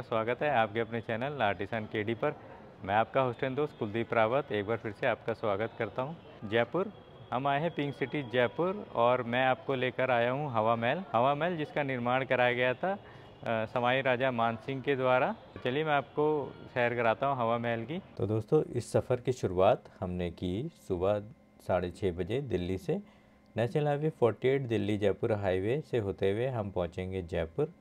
आपका स्वागत है आपके अपने चैनल आर्टिसन केडी पर मैं आपका होस्टल दोस्त कुलदीप रावत एक बार फिर से आपका स्वागत करता हूँ जयपुर हम आए हैं पिंक सिटी जयपुर और मैं आपको लेकर आया हूँ हवा महल हवा महल जिसका निर्माण कराया गया था समाई राजा मान सिंह के द्वारा चलिए मैं आपको सैर कराता हूँ हवा महल की तो दोस्तों इस सफ़र की शुरुआत हमने की सुबह साढ़े छः बजे दिल्ली से national highway forty Delhi Jaipur highway से होते हुए हम पहुँचेंगे जयपुर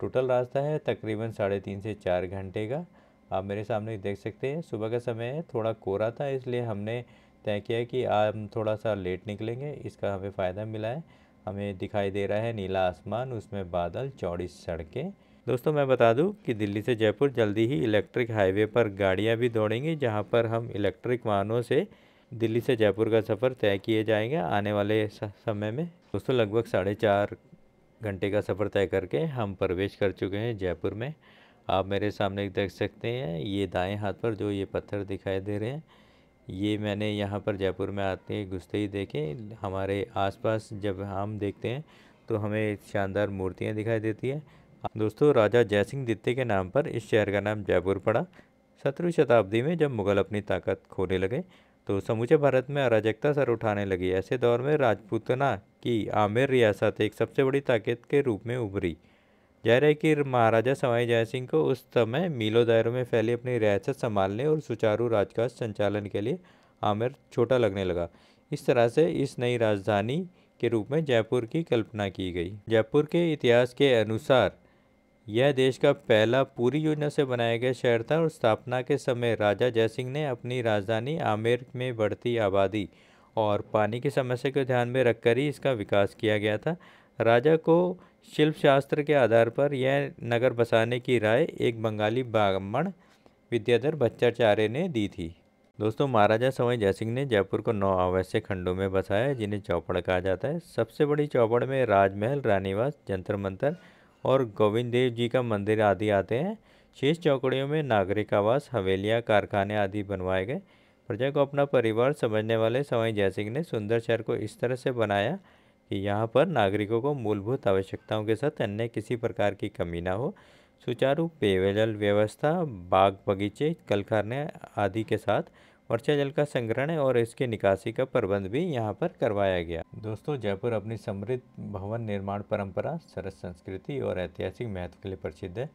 टोटल रास्ता है तकरीबन साढ़े तीन से चार घंटे का आप मेरे सामने देख सकते हैं सुबह का समय है थोड़ा कोहरा था इसलिए हमने तय किया कि आज हम थोड़ा सा लेट निकलेंगे इसका हमें फ़ायदा मिला है हमें दिखाई दे रहा है नीला आसमान उसमें बादल चौड़ी सड़कें दोस्तों मैं बता दूं कि दिल्ली से जयपुर जल्दी ही इलेक्ट्रिक हाईवे पर गाड़ियां भी दौड़ेंगी जहां पर हम इलेक्ट्रिक वाहनों से दिल्ली से जयपुर का सफ़र तय किए जाएंगे आने वाले समय में दोस्तों लगभग साढ़े चार घंटे का सफ़र तय करके हम प्रवेश कर चुके हैं जयपुर में आप मेरे सामने देख सकते हैं ये दाएं हाथ पर जो ये पत्थर दिखाई दे रहे हैं ये मैंने यहाँ पर जयपुर में आते घुसते ही देखे हमारे आसपास जब हम देखते हैं तो हमें शानदार मूर्तियाँ दिखाई देती हैं दोस्तों राजा जयसिंह दित्य के नाम पर इस शहर का नाम जयपुर पड़ा सत्रहवीं शताब्दी में जब मुग़ल अपनी ताकत खोने लगे तो समूचे भारत में अराजकता सर उठाने लगी ऐसे दौर में राजपूतना की आमिर रियासत एक सबसे बड़ी ताकत के रूप में उभरी जाहिर है कि महाराजा सवाई जय सिंह को उस समय मीलों दायरों में फैली अपनी रियासत संभालने और सुचारू राजकाज संचालन के लिए आमिर छोटा लगने लगा इस तरह से इस नई राजधानी के रूप में जयपुर की कल्पना की गई जयपुर के इतिहास के अनुसार यह देश का पहला पूरी योजना से बनाया गया शहर था और स्थापना के समय राजा जयसिंह ने अपनी राजधानी आमेर में बढ़ती आबादी और पानी की समस्या को ध्यान में रखकर ही इसका विकास किया गया था राजा को शिल्पशास्त्र के आधार पर यह नगर बसाने की राय एक बंगाली ब्राह्मण विद्याधर भट्टाचार्य ने दी थी दोस्तों महाराजा समय जयसिंह ने जयपुर को नौ अवश्य खंडों में बसाया जिन्हें चौपड़ कहा जाता है सबसे बड़ी चौपड़ में राजमहल रानीवास जंतर मंतर और गोविंद देव जी का मंदिर आदि आते हैं शेष चौकड़ियों में नागरिक आवास हवेलियाँ कारखाने आदि बनवाए गए प्रजा को अपना परिवार समझने वाले सवाई जयसिंह ने सुंदर शहर को इस तरह से बनाया कि यहाँ पर नागरिकों को मूलभूत आवश्यकताओं के साथ अन्य किसी प्रकार की कमी ना हो सुचारू पेयजल व्यवस्था बाग बगीचे कलखाने आदि के साथ वर्षा जल का संग्रहण और इसके निकासी का प्रबंध भी यहाँ पर करवाया गया दोस्तों जयपुर अपनी समृद्ध भवन निर्माण परंपरा सरस संस्कृति और ऐतिहासिक महत्व के लिए प्रसिद्ध है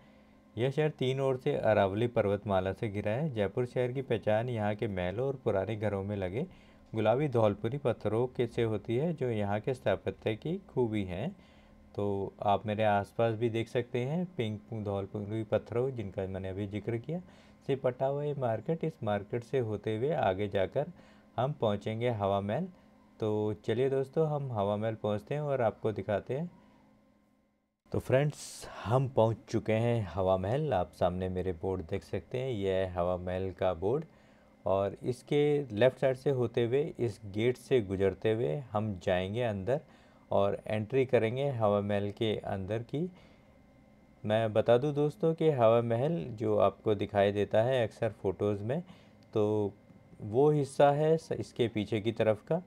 यह शहर तीन ओर से अरावली पर्वतमाला से घिरा है जयपुर शहर की पहचान यहाँ के महलों और पुराने घरों में लगे गुलाबी धौलपुरी पत्थरों के से होती है जो यहाँ के स्थापत्य की खूबी है तो आप मेरे आसपास भी देख सकते हैं पिंक पिंग पुंगी पत्थरों जिनका मैंने अभी जिक्र किया से पटा हुआ ये मार्केट इस मार्केट से होते हुए आगे जाकर हम पहुंचेंगे हवा महल तो चलिए दोस्तों हम हवा महल पहुंचते हैं और आपको दिखाते हैं तो फ्रेंड्स हम पहुंच चुके हैं हवा महल आप सामने मेरे बोर्ड देख सकते हैं यह है हवा महल का बोर्ड और इसके लेफ़्ट साइड से होते हुए इस गेट से गुजरते हुए हम जाएंगे अंदर और एंट्री करेंगे हवा महल के अंदर की मैं बता दूं दोस्तों कि हवा महल जो आपको दिखाई देता है अक्सर फ़ोटोज़ में तो वो हिस्सा है इसके पीछे की तरफ का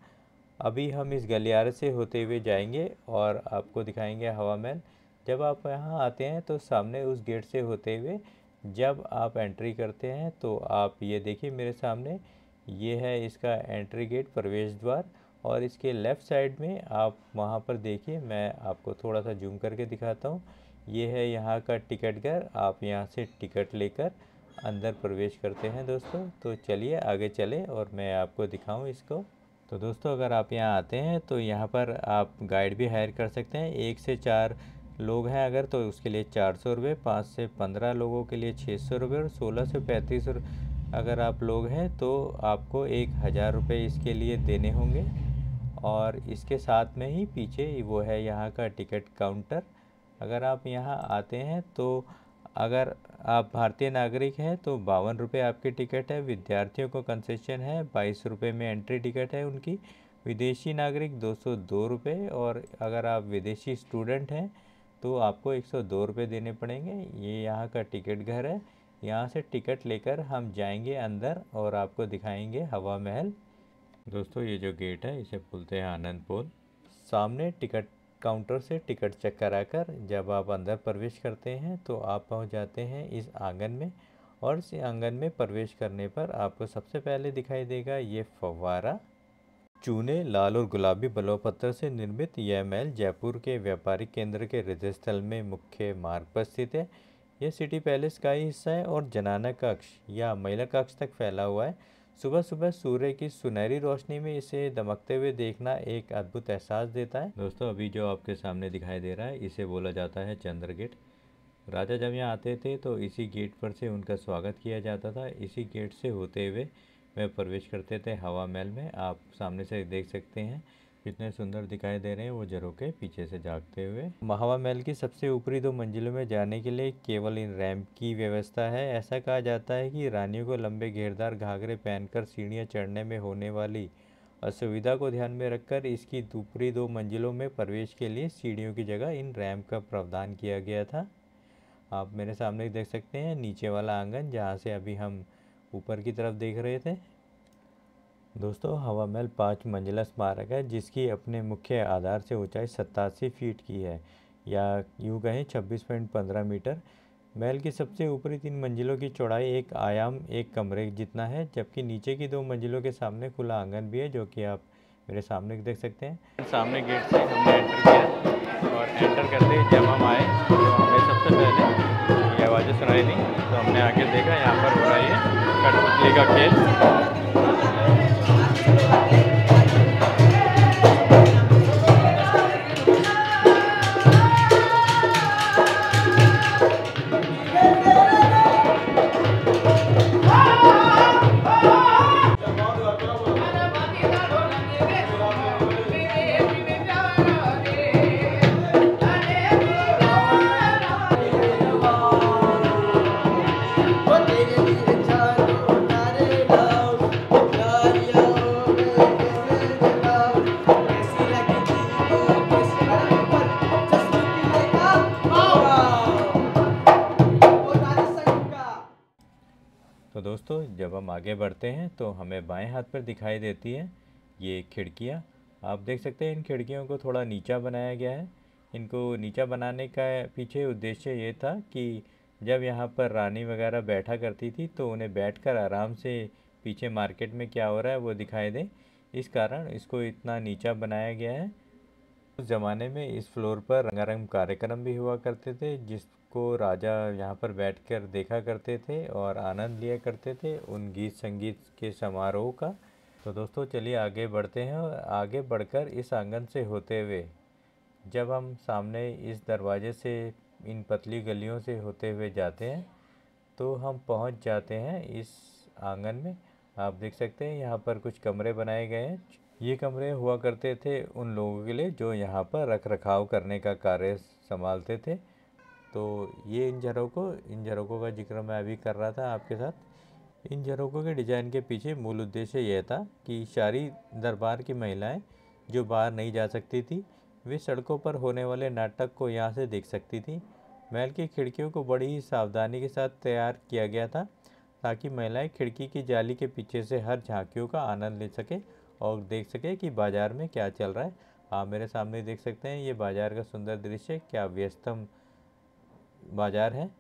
अभी हम इस गलियारे से होते हुए जाएंगे और आपको दिखाएंगे हवा महल जब आप यहाँ आते हैं तो सामने उस गेट से होते हुए जब आप एंट्री करते हैं तो आप ये देखिए मेरे सामने ये है इसका एंट्री गेट प्रवेश द्वार और इसके लेफ़्ट साइड में आप वहाँ पर देखिए मैं आपको थोड़ा सा जूम करके दिखाता हूँ ये है यहाँ का टिकट घर आप यहाँ से टिकट लेकर अंदर प्रवेश करते हैं दोस्तों तो चलिए आगे चले और मैं आपको दिखाऊँ इसको तो दोस्तों अगर आप यहाँ आते हैं तो यहाँ पर आप गाइड भी हायर कर सकते हैं एक से चार लोग हैं अगर तो उसके लिए चार सौ रुपये पाँच से पंद्रह लोगों के लिए छः सौ रुपये और सोलह से पैंतीस अगर आप लोग हैं तो आपको एक हज़ार रुपये इसके लिए देने होंगे और इसके साथ में ही पीछे वो है यहाँ का टिकट काउंटर अगर आप यहाँ आते हैं तो अगर आप भारतीय नागरिक हैं तो बावन रुपये आपकी टिकट है विद्यार्थियों को कंसेशन है बाईस रुपये में एंट्री टिकट है उनकी विदेशी नागरिक दो सौ दो रुपये और अगर आप विदेशी स्टूडेंट हैं तो आपको एक सौ दो रुपये देने पड़ेंगे ये यहाँ का टिकट घर है यहाँ से टिकट लेकर हम जाएंगे अंदर और आपको दिखाएंगे हवा महल दोस्तों ये जो गेट है इसे बोलते हैं आनंद पोल सामने टिकट काउंटर से टिकट चेक कराकर जब आप अंदर प्रवेश करते हैं तो आप पहुंच जाते हैं इस आंगन में और इस आंगन में प्रवेश करने पर आपको सबसे पहले दिखाई देगा ये फवारा चूने लाल और गुलाबी बलोपत्र से निर्मित यह महल जयपुर के व्यापारिक केंद्र के हृदय स्थल में मुख्य मार्ग पर स्थित है यह सिटी पैलेस का ही हिस्सा है और जनाना कक्ष या महिला कक्ष तक फैला हुआ है सुबह सुबह सूर्य की सुनहरी रोशनी में इसे दमकते हुए देखना एक अद्भुत एहसास देता है दोस्तों अभी जो आपके सामने दिखाई दे रहा है इसे बोला जाता है चंद्र गेट राजा जब यहाँ आते थे तो इसी गेट पर से उनका स्वागत किया जाता था इसी गेट से होते हुए वह प्रवेश करते थे हवा महल में आप सामने से देख सकते हैं कितने सुंदर दिखाई दे रहे हैं वो जरो के पीछे से जागते हुए महावा महल की सबसे ऊपरी दो मंजिलों में जाने के लिए केवल इन रैम्प की व्यवस्था है ऐसा कहा जाता है कि रानियों को लंबे घेरदार घाघरे पहनकर सीढ़ियाँ चढ़ने में होने वाली असुविधा को ध्यान में रखकर इसकी ऊपरी दो मंजिलों में प्रवेश के लिए सीढ़ियों की जगह इन रैम्प का प्रावधान किया गया था आप मेरे सामने देख सकते हैं नीचे वाला आंगन जहाँ से अभी हम ऊपर की तरफ देख रहे थे दोस्तों हवा महल पाँच मंजिला स्मारक है जिसकी अपने मुख्य आधार से ऊंचाई सत्तासी फीट की है या यूँ कहें छब्बीस पॉइंट पंद्रह मीटर महल की सबसे ऊपरी तीन मंजिलों की चौड़ाई एक आयाम एक कमरे जितना है जबकि नीचे की दो मंजिलों के सामने खुला आंगन भी है जो कि आप मेरे सामने देख सकते हैं सामने गेट से हमने एंटर किया और एंटर करते जब हम आए तो हमें सबसे पहले आवाज़ें सुनाई दी तो हमने आके देखा यहाँ पर हो रहा है कठपुतली का खेल दोस्तों जब हम आगे बढ़ते हैं तो हमें बाएं हाथ पर दिखाई देती है ये खिड़कियाँ आप देख सकते हैं इन खिड़कियों को थोड़ा नीचा बनाया गया है इनको नीचा बनाने का पीछे उद्देश्य ये था कि जब यहाँ पर रानी वगैरह बैठा करती थी तो उन्हें बैठ आराम से पीछे मार्केट में क्या हो रहा है वो दिखाई दे इस कारण इसको इतना नीचा बनाया गया है उस ज़माने में इस फ्लोर पर रंगारंग कार्यक्रम भी हुआ करते थे जिस को राजा यहाँ पर बैठकर देखा करते थे और आनंद लिया करते थे उन गीत संगीत के समारोह का तो दोस्तों चलिए आगे बढ़ते हैं और आगे बढ़कर इस आंगन से होते हुए जब हम सामने इस दरवाजे से इन पतली गलियों से होते हुए जाते हैं तो हम पहुंच जाते हैं इस आंगन में आप देख सकते हैं यहाँ पर कुछ कमरे बनाए गए हैं ये कमरे हुआ करते थे उन लोगों के लिए जो यहाँ पर रख रखाव करने का कार्य संभालते थे तो ये इन झरोकों इन झरोकों का जिक्र मैं अभी कर रहा था आपके साथ इन झरोकों के डिज़ाइन के पीछे मूल उद्देश्य यह था कि शारी दरबार की महिलाएं जो बाहर नहीं जा सकती थी वे सड़कों पर होने वाले नाटक को यहाँ से देख सकती थी महल की खिड़कियों को बड़ी ही सावधानी के साथ तैयार किया गया था ताकि महिलाएं खिड़की की जाली के पीछे से हर झांकियों का आनंद ले सके और देख सके कि बाज़ार में क्या चल रहा है आप मेरे सामने देख सकते हैं ये बाज़ार का सुंदर दृश्य क्या व्यस्तम बाजार है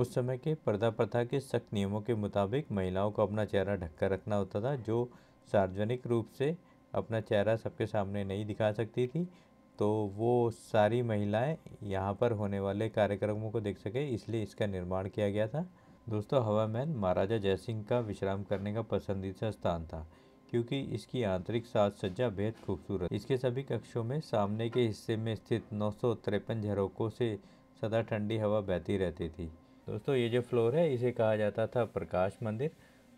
उस समय के पर्दा प्रथा के सख्त नियमों के मुताबिक महिलाओं को अपना चेहरा ढककर रखना होता था जो सार्वजनिक रूप से अपना चेहरा सबके सामने नहीं दिखा सकती थी तो वो सारी महिलाएं यहाँ पर होने वाले कार्यक्रमों को देख सके इसलिए इसका निर्माण किया गया था दोस्तों हवा महल महाराजा जयसिंह का विश्राम करने का पसंदीदा स्थान था क्योंकि इसकी आंतरिक साज सज्जा बेहद खूबसूरत इसके सभी कक्षों में सामने के हिस्से में स्थित नौ झरोकों से सदा ठंडी हवा बहती रहती थी दोस्तों ये जो फ्लोर है इसे कहा जाता था प्रकाश मंदिर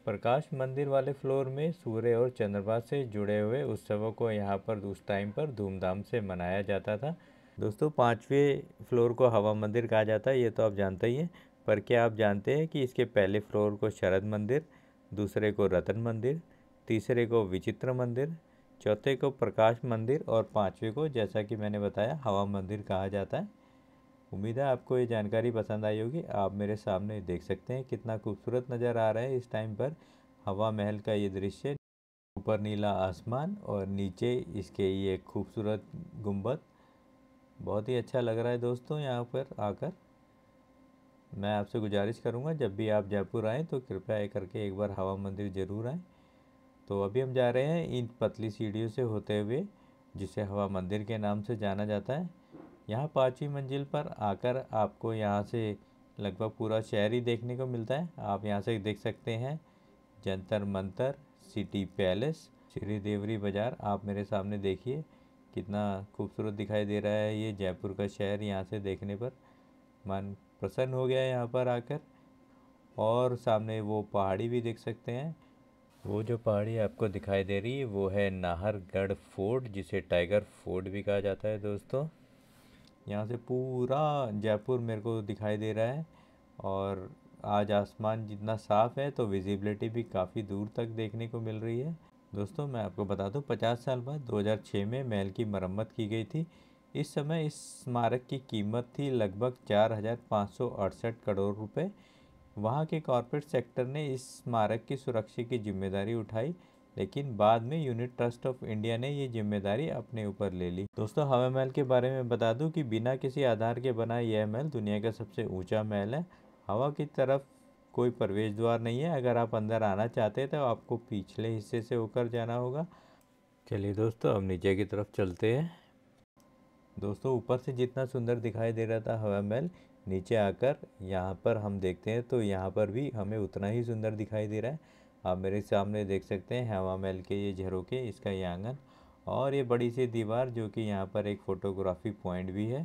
प्रकाश मंदिर वाले फ्लोर में सूर्य और चंद्रमा से जुड़े हुए उत्सवों को यहाँ पर उस टाइम पर धूमधाम से मनाया जाता था दोस्तों पाँचवें फ्लोर को हवा मंदिर कहा जाता है ये तो आप जानते ही हैं पर क्या आप जानते हैं कि इसके पहले फ्लोर को शरद मंदिर दूसरे को रतन मंदिर तीसरे को विचित्र मंदिर चौथे को प्रकाश मंदिर और पाँचवें को जैसा कि मैंने बताया हवा मंदिर कहा जाता है उम्मीद है आपको ये जानकारी पसंद आई होगी आप मेरे सामने देख सकते हैं कितना खूबसूरत नज़र आ रहा है इस टाइम पर हवा महल का ये दृश्य ऊपर नीला आसमान और नीचे इसके ये खूबसूरत गुंबद बहुत ही अच्छा लग रहा है दोस्तों यहाँ पर आकर मैं आपसे गुजारिश करूँगा जब भी आप जयपुर आएँ तो कृपया करके एक बार हवा मंदिर ज़रूर आएँ तो अभी हम जा रहे हैं इन पतली सीढ़ियों से होते हुए जिसे हवा मंदिर के नाम से जाना जाता है यहाँ पाँचवीं मंजिल पर आकर आपको यहाँ से लगभग पूरा शहर ही देखने को मिलता है आप यहाँ से देख सकते हैं जंतर मंतर सिटी पैलेस श्री देवरी बाज़ार आप मेरे सामने देखिए कितना खूबसूरत दिखाई दे रहा है ये जयपुर का शहर यहाँ से देखने पर मन प्रसन्न हो गया यहाँ पर आकर और सामने वो पहाड़ी भी देख सकते हैं वो जो पहाड़ी आपको दिखाई दे रही है वो है नाहरगढ़ फोर्ट जिसे टाइगर फोर्ट भी कहा जाता है दोस्तों यहाँ से पूरा जयपुर मेरे को दिखाई दे रहा है और आज आसमान जितना साफ़ है तो विजिबिलिटी भी काफ़ी दूर तक देखने को मिल रही है दोस्तों मैं आपको बता दूँ पचास साल बाद 2006 में महल की मरम्मत की गई थी इस समय इस स्मारक की कीमत थी लगभग चार करोड़ रुपये वहाँ के कॉरपोरेट सेक्टर ने इस स्मारक की सुरक्षा की जिम्मेदारी उठाई लेकिन बाद में यूनिट ट्रस्ट ऑफ इंडिया ने ये जिम्मेदारी अपने ऊपर ले ली दोस्तों हवा महल के बारे में बता दूं कि बिना किसी आधार के बना यह महल दुनिया का सबसे ऊंचा महल है हवा की तरफ कोई प्रवेश द्वार नहीं है अगर आप अंदर आना चाहते हैं तो आपको पिछले हिस्से से होकर जाना होगा चलिए दोस्तों हम नीचे की तरफ चलते हैं दोस्तों ऊपर से जितना सुंदर दिखाई दे रहा था हवा महल नीचे आकर यहाँ पर हम देखते हैं तो यहाँ पर भी हमें उतना ही सुंदर दिखाई दे रहा है आप मेरे सामने देख सकते हैं हवा महल के ये झरोके इसका ये आंगन और ये बड़ी सी दीवार जो कि यहाँ पर एक फ़ोटोग्राफी पॉइंट भी है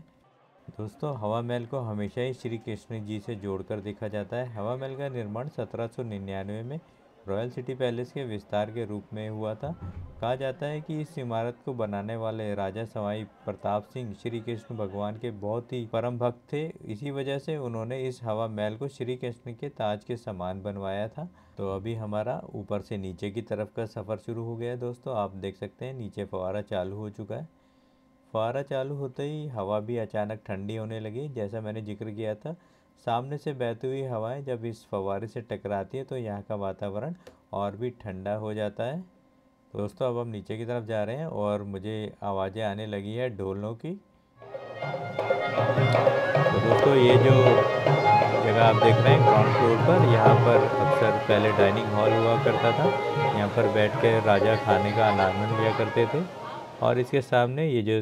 दोस्तों हवा महल को हमेशा ही श्री कृष्ण जी से जोड़कर देखा जाता है हवा महल का निर्माण 1799 में रॉयल सिटी पैलेस के विस्तार के रूप में हुआ था कहा जाता है कि इस इमारत को बनाने वाले राजा सवाई प्रताप सिंह श्री कृष्ण भगवान के बहुत ही परम भक्त थे इसी वजह से उन्होंने इस हवा महल को श्री कृष्ण के ताज के समान बनवाया था तो अभी हमारा ऊपर से नीचे की तरफ का सफ़र शुरू हो गया है दोस्तों आप देख सकते हैं नीचे फवारा चालू हो चुका है फवारा चालू होते ही हवा भी अचानक ठंडी होने लगी जैसा मैंने जिक्र किया था सामने से बहती हुई हवाएं जब इस फवारे से टकराती है तो यहाँ का वातावरण और भी ठंडा हो जाता है दोस्तों अब हम नीचे की तरफ जा रहे हैं और मुझे आवाज़ें आने लगी है ढोलों की तो दोस्तों ये जो जगह आप देख रहे हैं ग्राउंड फ्लोर पर यहाँ पर अक्सर पहले डाइनिंग हॉल हुआ करता था यहाँ पर बैठ कर राजा खाने का आनंद लिया करते थे और इसके सामने ये जो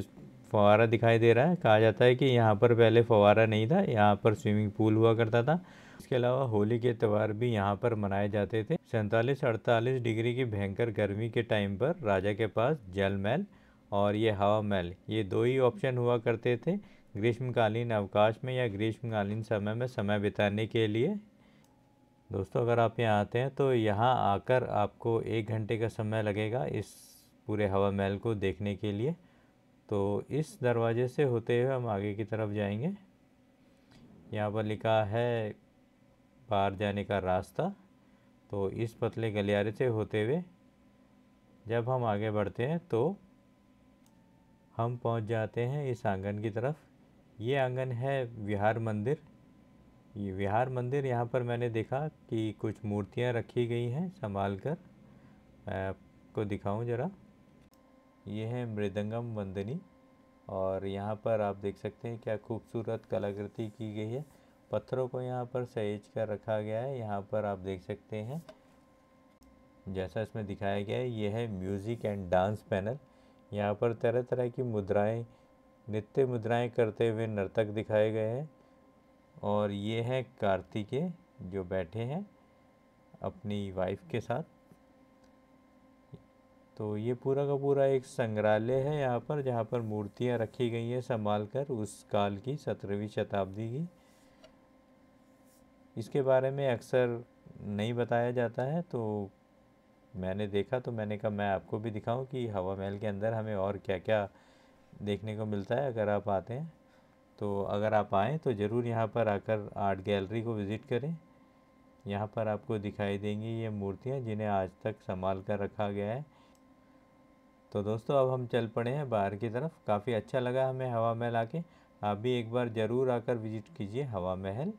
फवारा दिखाई दे रहा है कहा जाता है कि यहाँ पर पहले फवारा नहीं था यहाँ पर स्विमिंग पूल हुआ करता था इसके अलावा होली के त्यौहार भी यहाँ पर मनाए जाते थे सैंतालीस अड़तालीस डिग्री की भयंकर गर्मी के टाइम पर राजा के पास जल महल और ये हवा महल ये दो ही ऑप्शन हुआ करते थे ग्रीष्मकालीन अवकाश में या ग्रीष्मकालीन समय में समय बिताने के लिए दोस्तों अगर आप यहाँ आते हैं तो यहाँ आकर आपको एक घंटे का समय लगेगा इस पूरे हवा महल को देखने के लिए तो इस दरवाजे से होते हुए हम आगे की तरफ जाएंगे यहाँ पर लिखा है बाहर जाने का रास्ता तो इस पतले गलियारे से होते हुए जब हम आगे बढ़ते हैं तो हम पहुँच जाते हैं इस आंगन की तरफ ये आंगन है विहार मंदिर ये विहार मंदिर यहाँ पर मैंने देखा कि कुछ मूर्तियाँ रखी गई हैं संभाल कर मैं आपको दिखाऊँ ज़रा ये है मृदंगम वंदनी और यहाँ पर आप देख सकते हैं क्या खूबसूरत कलाकृति की गई है पत्थरों को यहाँ पर सहेज कर रखा गया है यहाँ पर आप देख सकते हैं जैसा इसमें दिखाया गया है यह है म्यूज़िक एंड डांस पैनल यहाँ पर तरह तरह की मुद्राएं नित्य मुद्राएं करते हुए नर्तक दिखाए गए हैं और ये है कार्तिकेय जो बैठे हैं अपनी वाइफ के साथ तो ये पूरा का पूरा एक संग्रहालय है यहाँ पर जहाँ पर मूर्तियाँ रखी गई हैं संभाल कर उस काल की सत्रहवीं शताब्दी की इसके बारे में अक्सर नहीं बताया जाता है तो मैंने देखा तो मैंने कहा मैं आपको भी दिखाऊं कि हवा महल के अंदर हमें और क्या क्या देखने को मिलता है अगर आप आते हैं तो अगर आप आएँ तो ज़रूर यहाँ पर आकर आर्ट गैलरी को विज़िट करें यहाँ पर आपको दिखाई देंगी ये मूर्तियाँ जिन्हें आज तक संभाल कर रखा गया है तो दोस्तों अब हम चल पड़े हैं बाहर की तरफ काफ़ी अच्छा लगा हमें हवा महल आके आप भी एक बार ज़रूर आकर विज़िट कीजिए हवा महल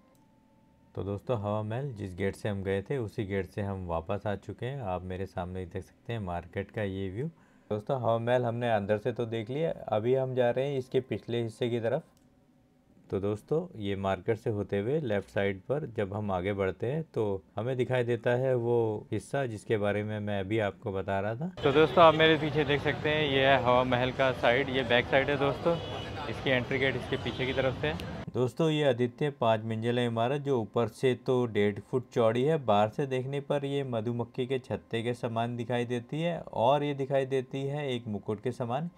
तो दोस्तों हवा महल जिस गेट से हम गए थे उसी गेट से हम वापस आ चुके हैं आप मेरे सामने देख सकते हैं मार्केट का ये व्यू दोस्तों हवा महल हमने अंदर से तो देख लिया अभी हम जा रहे हैं इसके पिछले हिस्से की तरफ तो दोस्तों ये मार्कर से होते हुए लेफ़्ट साइड पर जब हम आगे बढ़ते हैं तो हमें दिखाई देता है वो हिस्सा जिसके बारे में मैं अभी आपको बता रहा था तो दोस्तों आप मेरे पीछे देख सकते हैं ये है हवा महल का साइड ये बैक साइड है दोस्तों इसकी एंट्री गेट इसके पीछे की तरफ से दोस्तों ये आदित्य पाँच मंजिला इमारत जो ऊपर से तो डेढ़ फुट चौड़ी है बाहर से देखने पर ये मधुमक्खी के छत्ते के समान दिखाई देती है और ये दिखाई देती है एक मुकुट के समान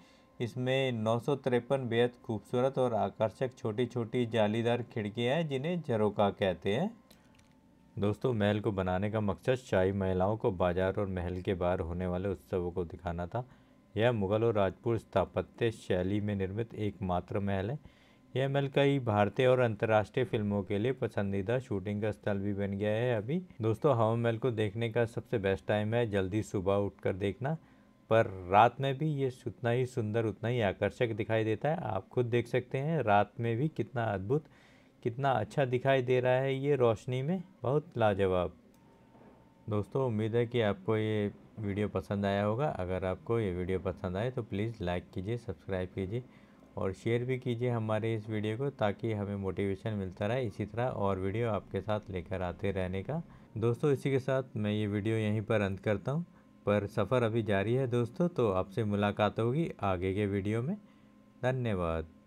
इसमें नौ सौ तिरपन बेहद खूबसूरत और आकर्षक छोटी छोटी जालीदार खिड़कियाँ हैं जिन्हें झरोका कहते हैं दोस्तों महल को बनाने का मकसद शाही महिलाओं को बाजार और महल के बाहर होने वाले उत्सवों को दिखाना था यह मुग़ल और राजपूत स्थापत्य शैली में निर्मित एकमात्र महल है यह महल कई भारतीय और अंतर्राष्ट्रीय फिल्मों के लिए पसंदीदा शूटिंग का स्थल भी बन गया है अभी दोस्तों हवा महल को देखने का सबसे बेस्ट टाइम है जल्दी सुबह उठकर देखना पर रात में भी ये उतना ही सुंदर उतना ही आकर्षक दिखाई देता है आप खुद देख सकते हैं रात में भी कितना अद्भुत कितना अच्छा दिखाई दे रहा है ये रोशनी में बहुत लाजवाब दोस्तों उम्मीद है कि आपको ये वीडियो पसंद आया होगा अगर आपको ये वीडियो पसंद आए तो प्लीज़ लाइक कीजिए सब्सक्राइब कीजिए और शेयर भी कीजिए हमारे इस वीडियो को ताकि हमें मोटिवेशन मिलता रहे इसी तरह और वीडियो आपके साथ लेकर आते रहने का दोस्तों इसी के साथ मैं ये वीडियो यहीं पर अंत करता हूँ पर सफ़र अभी जारी है दोस्तों तो आपसे मुलाकात होगी आगे के वीडियो में धन्यवाद